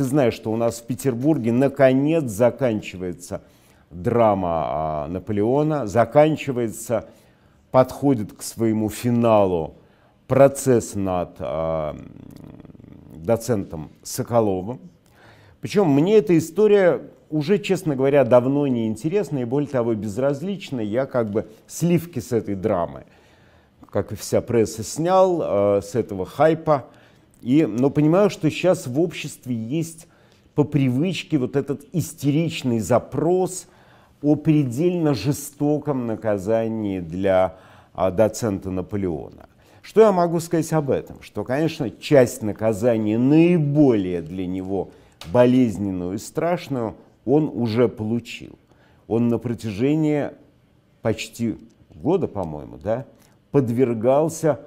ты знаешь, что у нас в Петербурге наконец заканчивается драма а, Наполеона, заканчивается, подходит к своему финалу процесс над а, доцентом Соколовым. Причем мне эта история уже, честно говоря, давно не интересна и, более того, безразлична. Я как бы сливки с этой драмы, как и вся пресса, снял э, с этого хайпа. И, но понимаю, что сейчас в обществе есть по привычке вот этот истеричный запрос о предельно жестоком наказании для а, доцента Наполеона. Что я могу сказать об этом? Что, конечно, часть наказания наиболее для него болезненную и страшную он уже получил. Он на протяжении почти года, по-моему, да, подвергался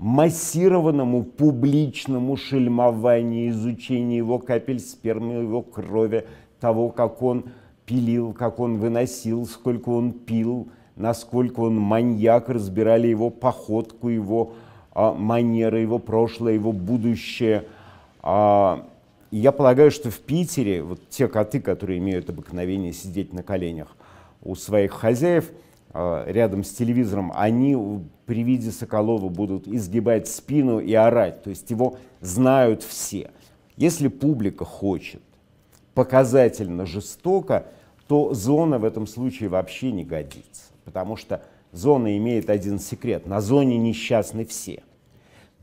массированному публичному шельмованию, изучению его капель спермы, его крови, того, как он пилил, как он выносил, сколько он пил, насколько он маньяк, разбирали его походку, его а, манеры, его прошлое, его будущее. А, я полагаю, что в Питере вот те коты, которые имеют обыкновение сидеть на коленях у своих хозяев – Э, рядом с телевизором, они при виде Соколова будут изгибать спину и орать. То есть его знают все. Если публика хочет показательно жестоко, то зона в этом случае вообще не годится. Потому что зона имеет один секрет. На зоне несчастны все.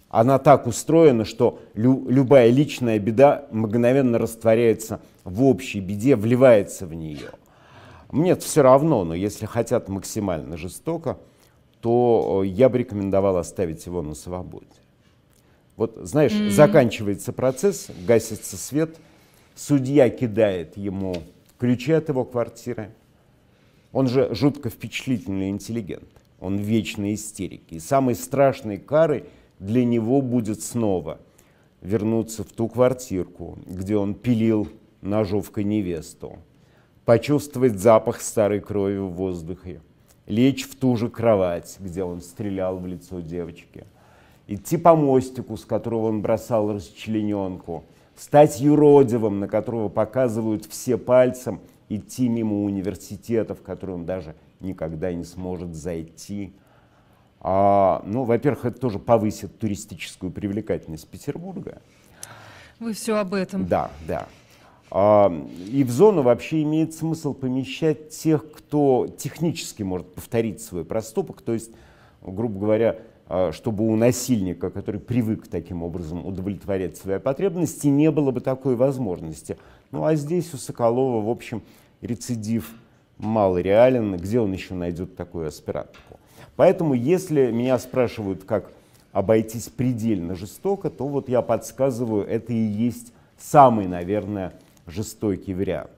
Она так устроена, что лю любая личная беда мгновенно растворяется в общей беде, вливается в нее. Мне все равно, но если хотят максимально жестоко, то э, я бы рекомендовал оставить его на свободе. Вот знаешь, mm-hmm. заканчивается процесс, гасится свет, судья кидает ему ключи от его квартиры. Он же жутко впечатлительный интеллигент, он вечный истерик. И самой страшной карой для него будет снова вернуться в ту квартирку, где он пилил ножовкой невесту, почувствовать запах старой крови в воздухе, лечь в ту же кровать, где он стрелял в лицо девочки, идти по мостику, с которого он бросал расчлененку, стать юродивым, на которого показывают все пальцем, идти мимо университета, в который он даже никогда не сможет зайти. А, ну, во-первых, это тоже повысит туристическую привлекательность Петербурга. Вы все об этом. Да, да. А, и в зону вообще имеет смысл помещать тех, кто технически может повторить свой проступок, то есть, грубо говоря, а, чтобы у насильника, который привык таким образом удовлетворять свои потребности, не было бы такой возможности. Ну а здесь у Соколова, в общем, рецидив малореален, где он еще найдет такую аспирантку. Поэтому, если меня спрашивают, как обойтись предельно жестоко, то вот я подсказываю, это и есть самый, наверное, жестокий вариант.